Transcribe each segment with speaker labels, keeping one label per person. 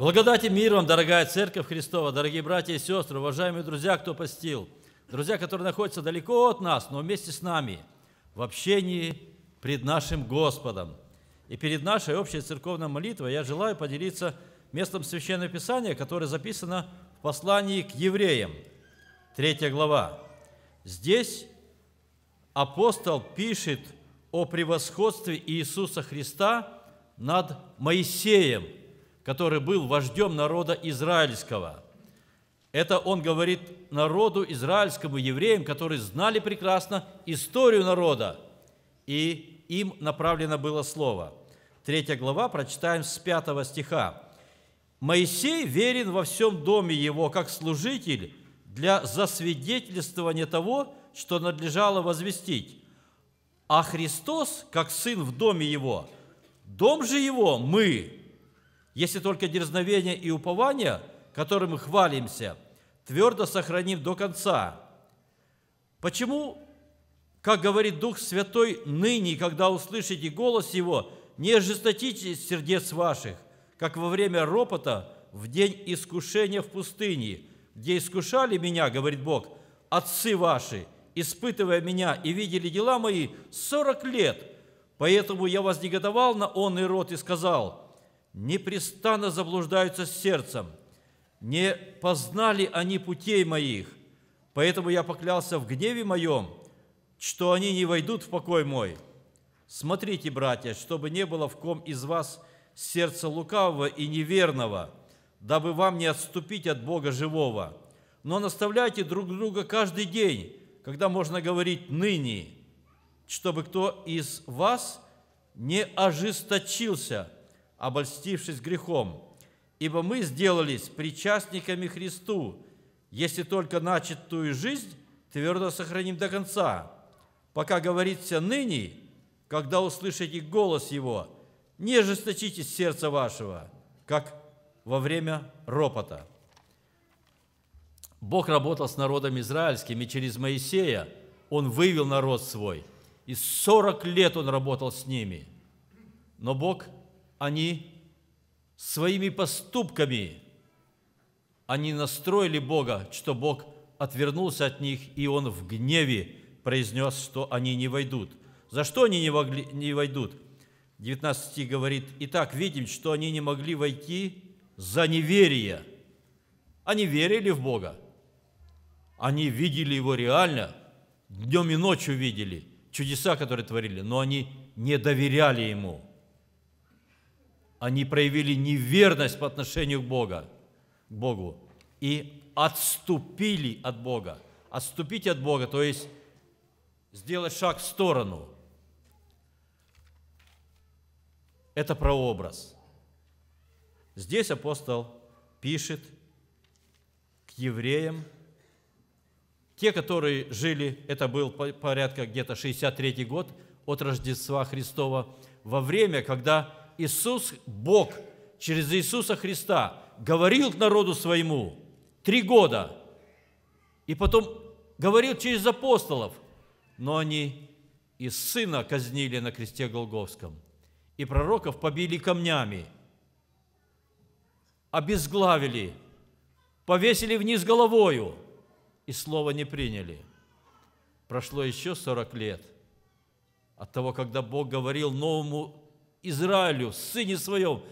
Speaker 1: Благодать и мир вам, дорогая Церковь Христова, дорогие братья и сестры, уважаемые друзья, кто постил, друзья, которые находятся далеко от нас, но вместе с нами, в общении пред нашим Господом. И перед нашей общей церковной молитвой я желаю поделиться местом Священного Писания, которое записано в послании к евреям, 3 глава. Здесь апостол пишет о превосходстве Иисуса Христа над Моисеем – который был вождем народа израильского. Это он говорит народу израильскому, евреям, которые знали прекрасно историю народа, и им направлено было слово. Третья глава, прочитаем с пятого стиха. «Моисей верен во всем доме его, как служитель, для засвидетельствования того, что надлежало возвестить. А Христос, как Сын в доме Его, дом же Его мы, если только дерзновение и упование, которым хвалимся, твердо сохраним до конца. Почему, как говорит Дух Святой, ныне, когда услышите голос Его, не ожесточите сердец ваших, как во время ропота в день искушения в пустыне, где искушали меня, говорит Бог, отцы ваши, испытывая меня и видели дела мои сорок лет, поэтому я вознегодовал на он и рот и сказал – непрестанно заблуждаются с сердцем, не познали они путей моих, поэтому я поклялся в гневе моем, что они не войдут в покой мой. Смотрите, братья, чтобы не было в ком из вас сердца лукавого и неверного, дабы вам не отступить от Бога живого. Но наставляйте друг друга каждый день, когда можно говорить «ныне», чтобы кто из вас не ожесточился – обольстившись грехом. Ибо мы сделались причастниками Христу, если только начатую жизнь твердо сохраним до конца. Пока говорится ныне, когда услышите голос Его, не ожесточитесь сердца вашего, как во время ропота. Бог работал с народом израильским, и через Моисея Он вывел народ свой. И 40 лет Он работал с ними. Но Бог – они своими поступками, они настроили Бога, что Бог отвернулся от них, и Он в гневе произнес, что они не войдут. За что они не, могли, не войдут? 19 стих говорит, «Итак, видим, что они не могли войти за неверие». Они верили в Бога. Они видели Его реально, днем и ночью видели чудеса, которые творили, но они не доверяли Ему – они проявили неверность по отношению к Богу, к Богу и отступили от Бога. Отступить от Бога, то есть сделать шаг в сторону. Это прообраз. Здесь апостол пишет к евреям, те, которые жили, это был порядка где-то 63 год от Рождества Христова, во время, когда Иисус, Бог, через Иисуса Христа говорил к народу своему три года, и потом говорил через апостолов, но они и сына казнили на кресте Голговском, и пророков побили камнями, обезглавили, повесили вниз головою, и слова не приняли. Прошло еще 40 лет от того, когда Бог говорил новому Израилю, Сыне Своем,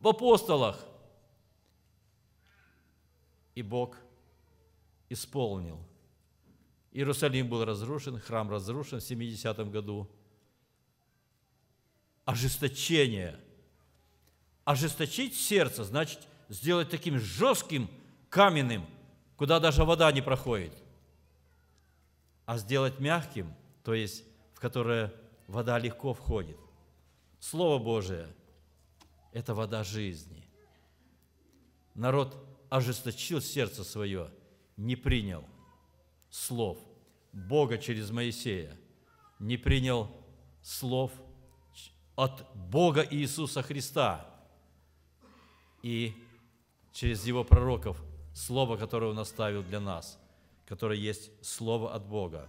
Speaker 1: в апостолах. И Бог исполнил. Иерусалим был разрушен, храм разрушен в 70-м году. Ожесточение. Ожесточить сердце значит сделать таким жестким, каменным, куда даже вода не проходит. А сделать мягким, то есть в которое вода легко входит. Слово Божие – это вода жизни. Народ ожесточил сердце свое, не принял слов Бога через Моисея, не принял слов от Бога Иисуса Христа и через Его пророков Слово, которое Он оставил для нас, которое есть Слово от Бога.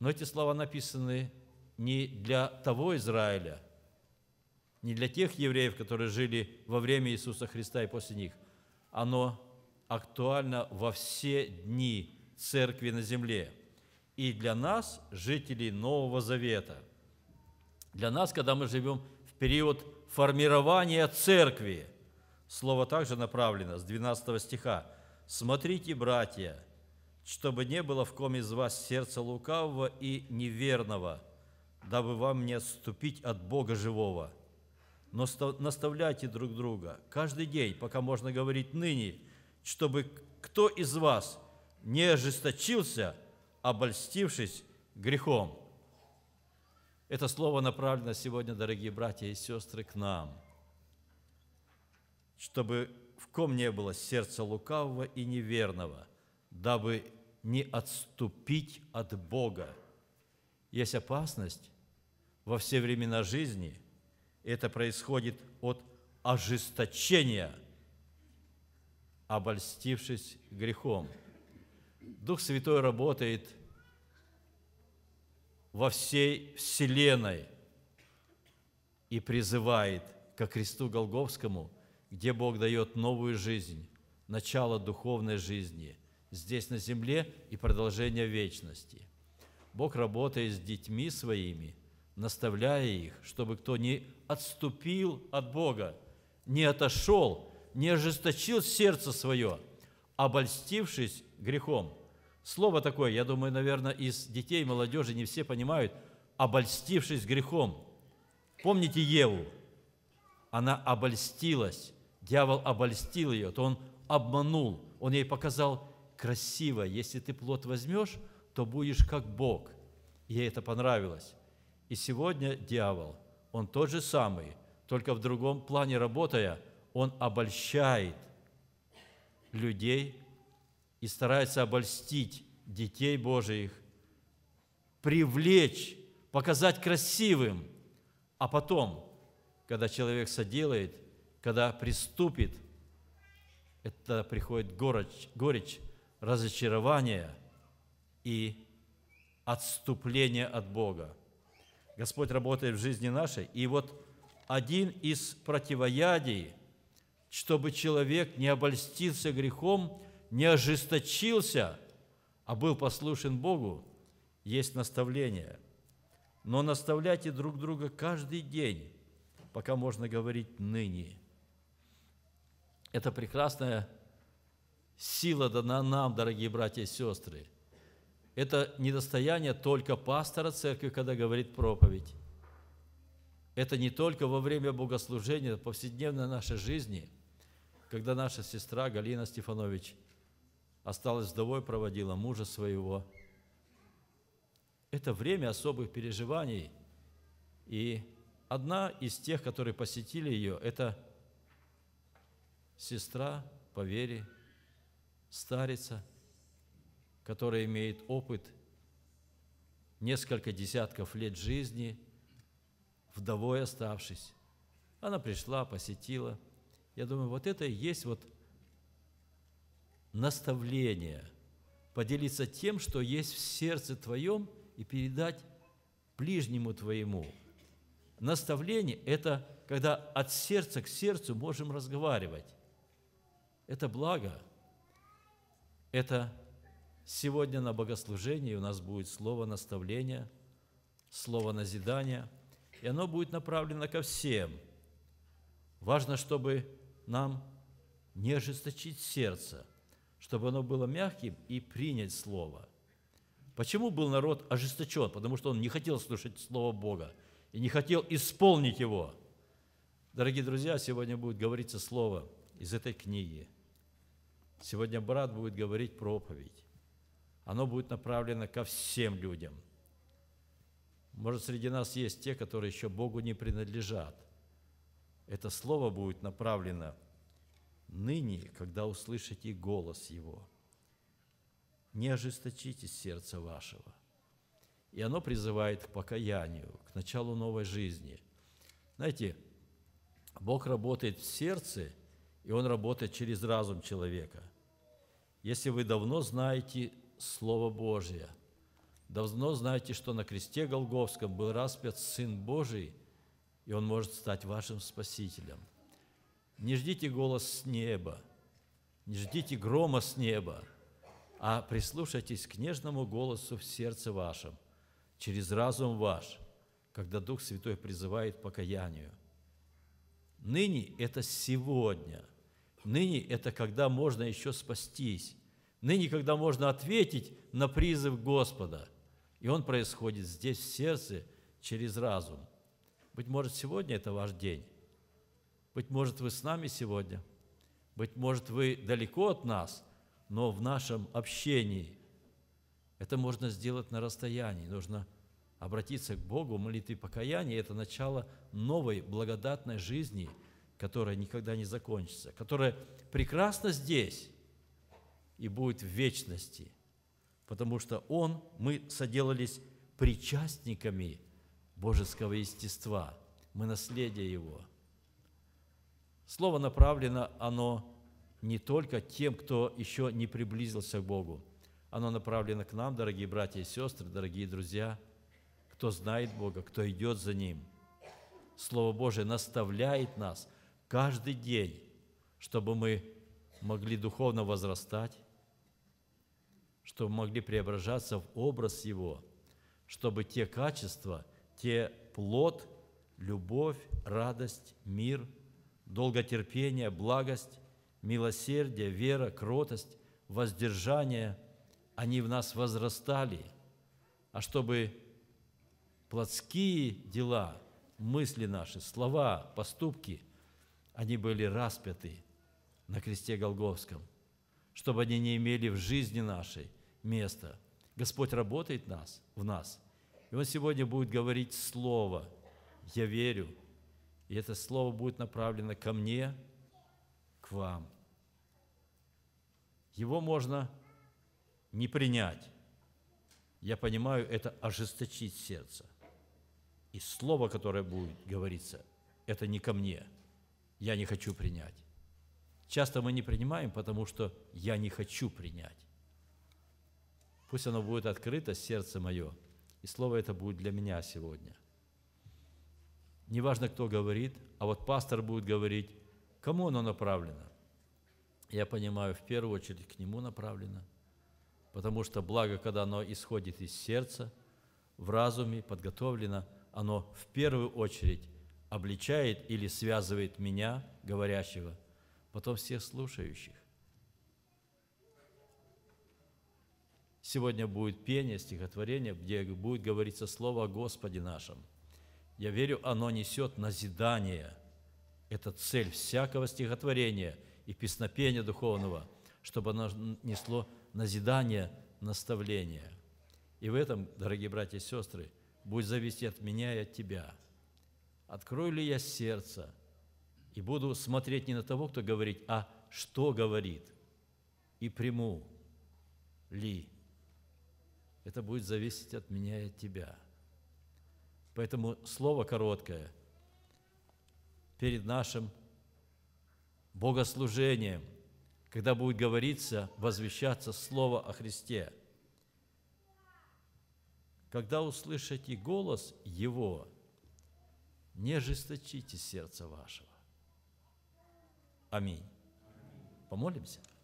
Speaker 1: Но эти слова написаны не для того Израиля, не для тех евреев, которые жили во время Иисуса Христа и после них. Оно актуально во все дни церкви на земле. И для нас, жителей Нового Завета, для нас, когда мы живем в период формирования церкви, слово также направлено с 12 стиха. «Смотрите, братья, чтобы не было в ком из вас сердца лукавого и неверного – дабы вам не отступить от Бога живого. Но наставляйте друг друга каждый день, пока можно говорить ныне, чтобы кто из вас не ожесточился, обольстившись грехом. Это слово направлено сегодня, дорогие братья и сестры, к нам, чтобы в ком не было сердца лукавого и неверного, дабы не отступить от Бога. Есть опасность во все времена жизни, это происходит от ожесточения, обольстившись грехом. Дух Святой работает во всей вселенной и призывает ко кресту Голговскому, где Бог дает новую жизнь, начало духовной жизни здесь на земле и продолжение вечности. Бог работает с детьми своими – наставляя их, чтобы кто не отступил от Бога, не отошел, не ожесточил сердце свое, обольстившись грехом. Слово такое, я думаю, наверное, из детей, молодежи не все понимают, обольстившись грехом. Помните Еву? Она обольстилась, дьявол обольстил ее, то он обманул, он ей показал красиво, если ты плод возьмешь, то будешь как Бог. Ей это понравилось. И сегодня дьявол, он тот же самый, только в другом плане работая, он обольщает людей и старается обольстить детей Божиих, привлечь, показать красивым, а потом, когда человек соделает, когда приступит, это приходит горечь, горечь разочарование и отступление от Бога – Господь работает в жизни нашей. И вот один из противоядий, чтобы человек не обольстился грехом, не ожесточился, а был послушен Богу, есть наставление. Но наставляйте друг друга каждый день, пока можно говорить ныне. Это прекрасная сила дана нам, дорогие братья и сестры – это недостояние только пастора церкви, когда говорит проповедь. Это не только во время богослужения, это повседневной нашей жизни, когда наша сестра Галина Стефанович осталась вдовой, проводила мужа своего. Это время особых переживаний. И одна из тех, которые посетили ее, это сестра по вере, старица – который имеет опыт несколько десятков лет жизни, вдовой оставшись. Она пришла, посетила. Я думаю, вот это и есть вот наставление, поделиться тем, что есть в сердце твоем, и передать ближнему твоему. Наставление – это когда от сердца к сердцу можем разговаривать. Это благо, это Сегодня на богослужении у нас будет слово наставления, слово назидания, и оно будет направлено ко всем. Важно, чтобы нам не ожесточить сердце, чтобы оно было мягким и принять слово. Почему был народ ожесточен? Потому что он не хотел слушать слово Бога и не хотел исполнить его. Дорогие друзья, сегодня будет говориться слово из этой книги. Сегодня брат будет говорить проповедь оно будет направлено ко всем людям. Может, среди нас есть те, которые еще Богу не принадлежат. Это слово будет направлено ныне, когда услышите голос Его. Не ожесточите сердце вашего. И оно призывает к покаянию, к началу новой жизни. Знаете, Бог работает в сердце, и Он работает через разум человека. Если вы давно знаете Слово Божие. Давно знаете, что на кресте Голговском был распят Сын Божий, и Он может стать вашим Спасителем. Не ждите голос с неба, не ждите грома с неба, а прислушайтесь к нежному голосу в сердце вашем, через разум ваш, когда Дух Святой призывает к покаянию. Ныне – это сегодня. Ныне – это когда можно еще спастись. Ныне, когда можно ответить на призыв Господа, и он происходит здесь, в сердце, через разум. Быть может, сегодня это ваш день. Быть может, вы с нами сегодня. Быть может, вы далеко от нас, но в нашем общении. Это можно сделать на расстоянии. Нужно обратиться к Богу, молитвы покаяния – это начало новой благодатной жизни, которая никогда не закончится, которая прекрасна здесь, и будет в вечности, потому что Он, мы соделались причастниками божеского естества, мы наследие Его. Слово направлено, оно не только тем, кто еще не приблизился к Богу, оно направлено к нам, дорогие братья и сестры, дорогие друзья, кто знает Бога, кто идет за Ним. Слово Божие наставляет нас каждый день, чтобы мы могли духовно возрастать, чтобы могли преображаться в образ Его, чтобы те качества, те плод, любовь, радость, мир, долготерпение, благость, милосердие, вера, кротость, воздержание, они в нас возрастали, а чтобы плотские дела, мысли наши, слова, поступки, они были распяты на кресте Голговском, чтобы они не имели в жизни нашей место. Господь работает нас, в нас. И Он сегодня будет говорить Слово. Я верю. И это Слово будет направлено ко мне, к вам. Его можно не принять. Я понимаю, это ожесточить сердце. И слово, которое будет говориться, это не ко мне. Я не хочу принять. Часто мы не принимаем, потому что я не хочу принять. Пусть оно будет открыто, сердце мое, и слово это будет для меня сегодня. Неважно, кто говорит, а вот пастор будет говорить, кому оно направлено. Я понимаю, в первую очередь к нему направлено, потому что благо, когда оно исходит из сердца, в разуме подготовлено, оно в первую очередь обличает или связывает меня, говорящего, потом всех слушающих. Сегодня будет пение, стихотворение, где будет говориться слово о Господе нашем. Я верю, оно несет назидание. Это цель всякого стихотворения и песнопения духовного, чтобы оно несло назидание, наставление. И в этом, дорогие братья и сестры, будет зависеть от меня и от тебя. Открою ли я сердце и буду смотреть не на того, кто говорит, а что говорит, и приму ли это будет зависеть от меня и от тебя. Поэтому слово короткое перед нашим богослужением, когда будет говориться, возвещаться слово о Христе. Когда услышите голос Его, не ожесточите сердце вашего. Аминь. Помолимся?